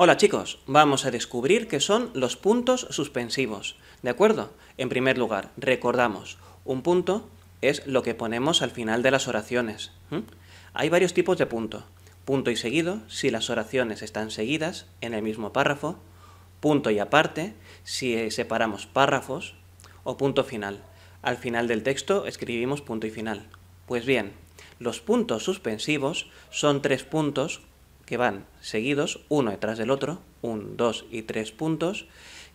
Hola chicos, vamos a descubrir qué son los puntos suspensivos. ¿De acuerdo? En primer lugar, recordamos, un punto es lo que ponemos al final de las oraciones. Hay varios tipos de punto. Punto y seguido, si las oraciones están seguidas en el mismo párrafo. Punto y aparte, si eh, separamos párrafos. O punto final. Al final del texto escribimos punto y final. Pues bien, los puntos suspensivos son tres puntos que van seguidos uno detrás del otro, un, dos y tres puntos,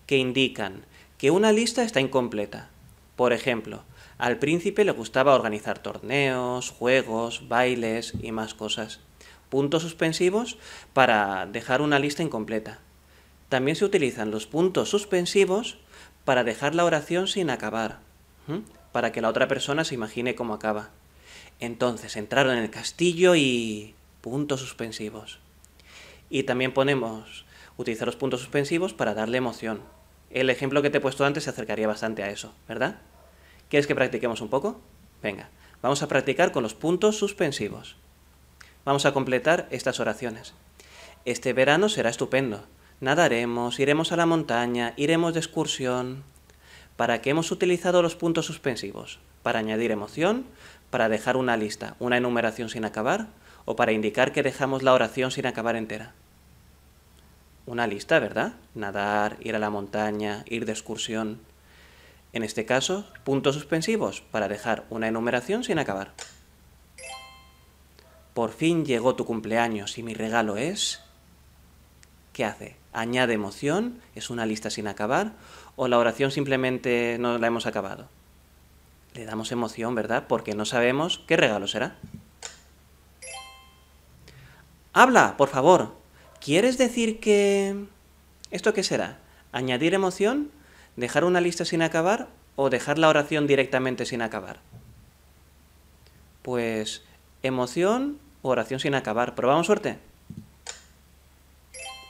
que indican que una lista está incompleta. Por ejemplo, al príncipe le gustaba organizar torneos, juegos, bailes y más cosas. Puntos suspensivos para dejar una lista incompleta. También se utilizan los puntos suspensivos para dejar la oración sin acabar, para que la otra persona se imagine cómo acaba. Entonces entraron en el castillo y puntos suspensivos. Y también ponemos utilizar los puntos suspensivos para darle emoción. El ejemplo que te he puesto antes se acercaría bastante a eso, ¿verdad? ¿Quieres que practiquemos un poco? Venga, vamos a practicar con los puntos suspensivos. Vamos a completar estas oraciones. Este verano será estupendo. Nadaremos, iremos a la montaña, iremos de excursión. ¿Para qué hemos utilizado los puntos suspensivos? Para añadir emoción, para dejar una lista, una enumeración sin acabar, o para indicar que dejamos la oración sin acabar entera. Una lista, ¿verdad? Nadar, ir a la montaña, ir de excursión. En este caso, puntos suspensivos para dejar una enumeración sin acabar. Por fin llegó tu cumpleaños y mi regalo es... ¿Qué hace? ¿Añade emoción? ¿Es una lista sin acabar? ¿O la oración simplemente no la hemos acabado? Le damos emoción, ¿verdad? Porque no sabemos qué regalo será. Habla, por favor. ¿Quieres decir que... ¿Esto qué será? ¿Añadir emoción? ¿Dejar una lista sin acabar? ¿O dejar la oración directamente sin acabar? Pues emoción o oración sin acabar. ¿Probamos suerte?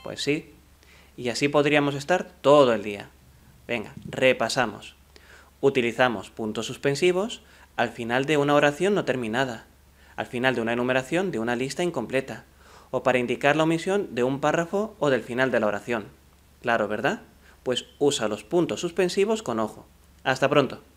Pues sí. Y así podríamos estar todo el día. Venga, repasamos. Utilizamos puntos suspensivos al final de una oración no terminada, al final de una enumeración de una lista incompleta, o para indicar la omisión de un párrafo o del final de la oración. Claro, ¿verdad? Pues usa los puntos suspensivos con ojo. Hasta pronto.